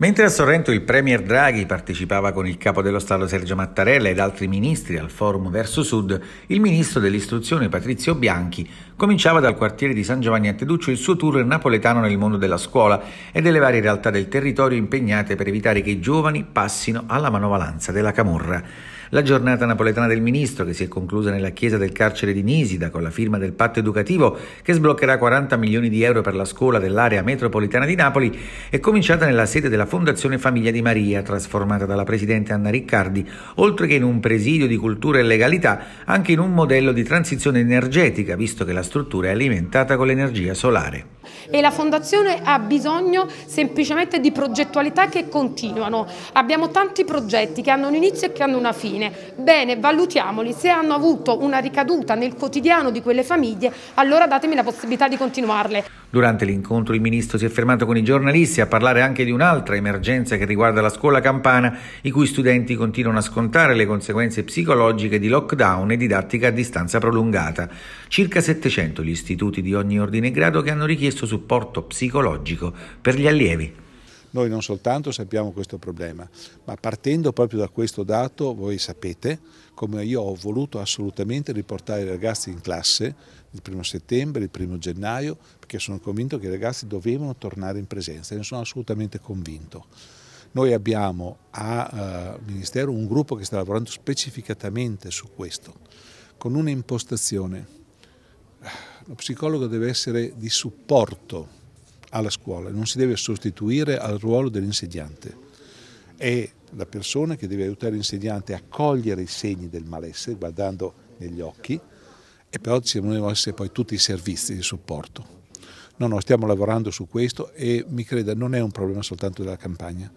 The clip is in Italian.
Mentre a Sorrento il Premier Draghi partecipava con il capo dello Stato Sergio Mattarella ed altri ministri al forum Verso Sud, il ministro dell'istruzione Patrizio Bianchi cominciava dal quartiere di San Giovanni a Teduccio il suo tour napoletano nel mondo della scuola e delle varie realtà del territorio impegnate per evitare che i giovani passino alla manovalanza della Camorra. La giornata napoletana del ministro, che si è conclusa nella chiesa del carcere di Nisida con la firma del patto educativo che sbloccherà 40 milioni di euro per la scuola dell'area metropolitana di Napoli, è cominciata nella sede della Fondazione Famiglia di Maria, trasformata dalla presidente Anna Riccardi, oltre che in un presidio di cultura e legalità, anche in un modello di transizione energetica, visto che la struttura è alimentata con l'energia solare e la Fondazione ha bisogno semplicemente di progettualità che continuano. Abbiamo tanti progetti che hanno un inizio e che hanno una fine. Bene, valutiamoli. Se hanno avuto una ricaduta nel quotidiano di quelle famiglie, allora datemi la possibilità di continuarle. Durante l'incontro il ministro si è fermato con i giornalisti a parlare anche di un'altra emergenza che riguarda la scuola campana, i cui studenti continuano a scontare le conseguenze psicologiche di lockdown e didattica a distanza prolungata. Circa 700 gli istituti di ogni ordine e grado che hanno richiesto supporto psicologico per gli allievi. Noi non soltanto sappiamo questo problema, ma partendo proprio da questo dato, voi sapete come io ho voluto assolutamente riportare i ragazzi in classe il primo settembre, il primo gennaio, perché sono convinto che i ragazzi dovevano tornare in presenza, ne sono assolutamente convinto. Noi abbiamo a eh, Ministero un gruppo che sta lavorando specificatamente su questo, con un'impostazione. Lo psicologo deve essere di supporto alla scuola, non si deve sostituire al ruolo dell'insegnante. È la persona che deve aiutare l'insegnante a cogliere i segni del malessere guardando negli occhi e però ci devono essere poi tutti i servizi di supporto. No, no, stiamo lavorando su questo e mi creda, non è un problema soltanto della campagna.